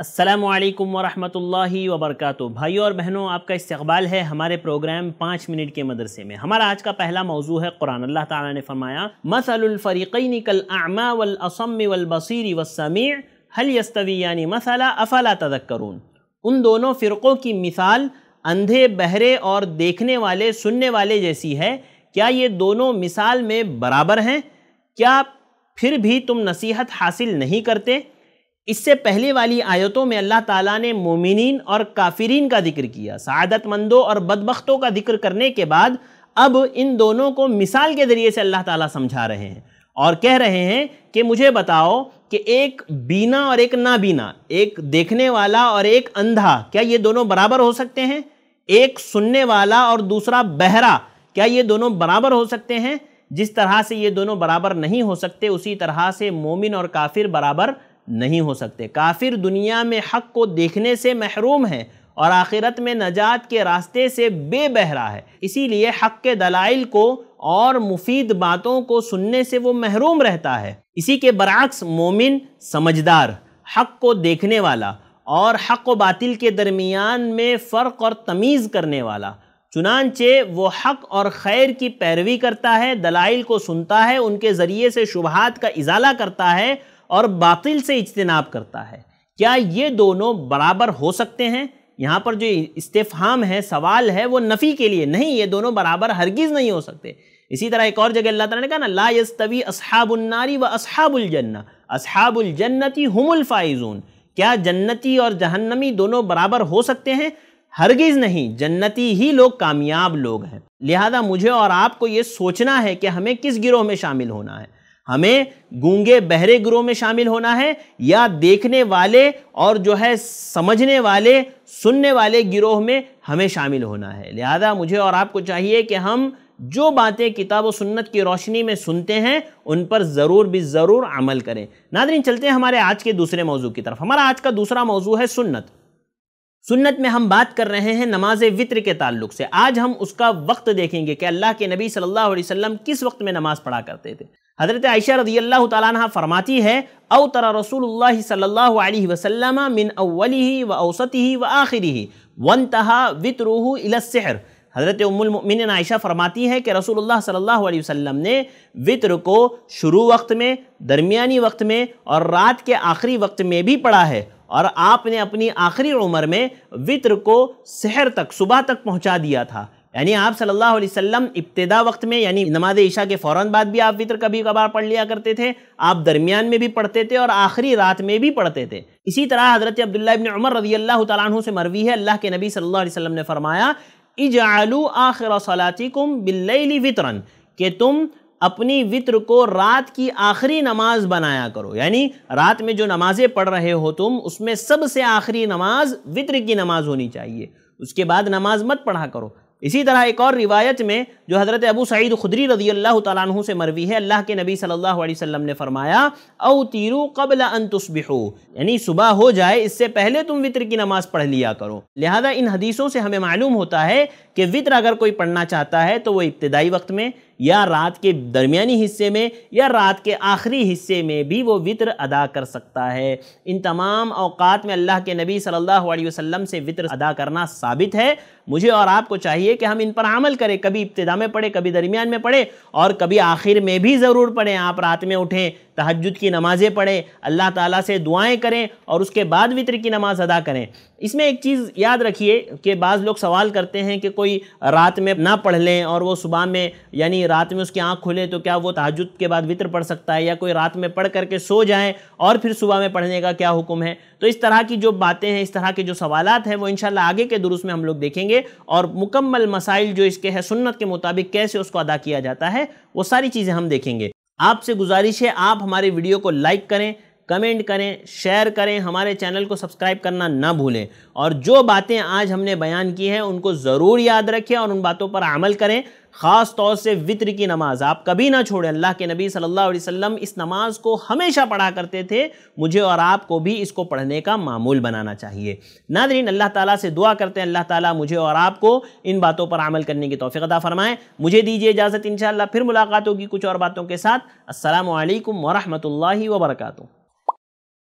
असलकम वरहमल वबरक भाइयों और बहनों आपका इस्तबाल है हमारे प्रोग्राम पाँच मिनट के मदरसे में हमारा आज का पहला मौजू है कुरान अल्लाह ताला ने फरमाया मसलफ़रीक़ी कल आमा वलअसम वलबसरी वसमी हल यस्तवी यानी मसला अफला तदक्करून उन दोनों फ़िरक़ों की मिसाल अंधे बहरे और देखने वाले सुनने वाले जैसी है क्या ये दोनों मिसाल में बराबर हैं क्या फिर भी तुम नसीहत हासिल नहीं करते इससे पहले वाली आयतों में अल्लाह ताला ने मोमिन और काफिरीन का जिक्र किया सदतमंदों और बदबख्तों का जिक्र करने के बाद अब इन दोनों को मिसाल के ज़रिए से अल्लाह ताला समझा रहे हैं और कह रहे हैं कि मुझे बताओ कि एक बीना और एक नाबीना एक देखने वाला और एक अंधा क्या ये दोनों बराबर हो सकते हैं एक सुनने वाला और दूसरा बहरा क्या ये दोनों बराबर हो सकते हैं जिस तरह से ये दोनों बराबर नहीं हो सकते उसी तरह से मोमिन और काफिर बराबर नहीं हो सकते काफिर दुनिया में हक को देखने से महरूम है और आखिरत में नजात के रास्ते से बेबहरा है इसीलिए हक के दलाइल को और मुफीद बातों को सुनने से वो महरूम रहता है इसी के बरक्स मोमिन समझदार हक को देखने वाला और हक व बातिल के दरमियान में फ़र्क और तमीज़ करने वाला चुनानचे वो हक और खैर की पैरवी करता है दलाइल को सुनता है उनके ज़रिए से शुबहत का इजाला करता है और बातिल से इजतनाब करता है क्या ये दोनों बराबर हो सकते हैं यहाँ पर जो इस्तेफाम है सवाल है वो नफ़ी के लिए नहीं ये दोनों बराबर हरगिज़ नहीं हो सकते इसी तरह एक और जगह अल्लाह तला ने कहा ना ला यस्तवी असहाबुलनारी व असहाबुलजन्ना असहाबुलजन्नती हमुल फाइजून क्या जन्नती और जहन्नमी दोनों बराबर हो सकते हैं हरगिज़ नहीं जन्नती ही लोग कामयाब लोग हैं लिहाजा मुझे और आपको ये सोचना है कि हमें किस गिरोह में शामिल होना है हमें गूंगे बहरे ग्रोह में शामिल होना है या देखने वाले और जो है समझने वाले सुनने वाले गिरोह में हमें शामिल होना है लिहाजा मुझे और आपको चाहिए कि हम जो बातें किताब व सुन्नत की रोशनी में सुनते हैं उन पर ज़रूर भी ज़रूर अमल करें नादरीन चलते हैं हमारे आज के दूसरे मौजू की तरफ हमारा आज का दूसरा मौजू है सुन्नत सुन्नत में हम बात कर रहे हैं नमाज वित्र के ताल्लुक से आज हम उसका वक्त देखेंगे कि अल्लाह के नबी सल्लल्लाहु अलैहि वसल्लम किस वक्त में नमाज़ पढ़ा करते थे हज़रत आयशा रदी अल्लाह तह फरमाती है अव तरा रसूल सल्ला वसलम मिन अवली व अवसती व आखिरी वन तहा वितरूह इलसहर हज़रत उमिन आयशा फरमाती है कि रसूलुल्लाह सल्लल्लाहु अलैहि वसल्लम ने वित्र को शुरू वक्त में दरमियानी वक्त में और रात के आखिरी वक्त में भी पढ़ा है और आपने अपनी आखिरी उम्र में वित्र को शहर तक सुबह तक पहुंचा दिया था यानी आप सल्लल्लाहु अलैहि वसल्लम इब्तदा वक्त में यानी नमाज ईशा के फ़ौर बाद भी आप वितर कभी कभार पढ़ लिया करते थे आप दरमियान में भी पढ़ते थे और आखिरी रात में भी पढ़ते थे इसी तरह हज़रत अब्दुल्ला इबन उमर रजी अल्लाह तु से मरवी है अल्लाह के नबी सल्लल्लाहु अलैहि वसल्लम ने फरमाया इजालू आखिर सलातिकुम बिल्लैली वितरन के तुम अपनी वितर को रात की आखिरी नमाज बनाया करो यानी रात में जो नमाज़ें पढ़ रहे हो तुम उसमें सबसे आखिरी नमाज वित्र की नमाज होनी चाहिए उसके बाद नमाज मत पढ़ा करो इसी तरह एक और रिवायत में जो हज़रत अबू सईद खुदरी रजी अल्लाह तु से मरवी है अल्लाह के नबी सल्लल्लाहु अलैहि वसल्लम ने फरमाया औ तीरू कबल अन यानी सुबह हो जाए इससे पहले तुम वित्र की नमाज़ पढ़ लिया करो लिहाजा इन हदीसों से हमें मालूम होता है कि वित्र अगर कोई पढ़ना चाहता है तो वो इब्तदाई वक्त में या रात के दरमियानी हिस्से में या रात के आखिरी हिस्से में भी वो वितर अदा कर सकता है इन तमाम अवकात में अल्लाह के नबी सल्लल्लाहु अलैहि वसल्लम से वितर अदा करना साबित है मुझे और आपको चाहिए कि हम इन पर अमल करें कभी इब्तदा में पढ़े कभी दरमियान में पढ़े और कभी आखिर में भी ज़रूर पढ़ें आप रात में उठें तहजद की नमाज़ें पढ़ें अल्लाह ताला से दुआएं करें और उसके बाद वितर की नमाज़ अदा करें इसमें एक चीज़ याद रखिए कि बाज़ लोग सवाल करते हैं कि कोई रात में ना पढ़ लें और वो सुबह में यानी रात में उसकी आँख खुले तो क्या वो तहजद के बाद वितर पढ़ सकता है या कोई रात में पढ़ करके सो जाए और फिर सुबह में पढ़ने का क्या हुक्म है तो इस तरह की जो बातें हैं इस तरह के जो सवाल हैं वो इंशाल्लाह आगे के दुरुस्त में हम लोग देखेंगे और मुकम्मल मसाइल जो इसके हैं सुन्नत के मुताबिक कैसे उसको अदा किया जाता है वो सारी चीज़ें हम देखेंगे आपसे गुजारिश है आप हमारे वीडियो को लाइक करें कमेंट करें शेयर करें हमारे चैनल को सब्सक्राइब करना ना भूलें और जो बातें आज हमने बयान की हैं उनको ज़रूर याद रखें और उन बातों पर अमल करें ख़ास तौर से वित्र की नमाज़ आप कभी ना छोड़ें अल्लाह के नबी सल्लल्लाहु अलैहि वसल्लम इस नमाज़ को हमेशा पढ़ा करते थे मुझे और आपको भी इसको पढ़ने का मामूल बनाना चाहिए नादरीन अल्लाह ताला से दुआ करते हैं अल्लाह ताला मुझे और आपको इन बातों पर अमल करने की तोफ़ी अदा फरमाएं मुझे दीजिए इजाज़त इन फिर मुलाकात होगी कुछ और बातों के साथ असल वरहमल वर्का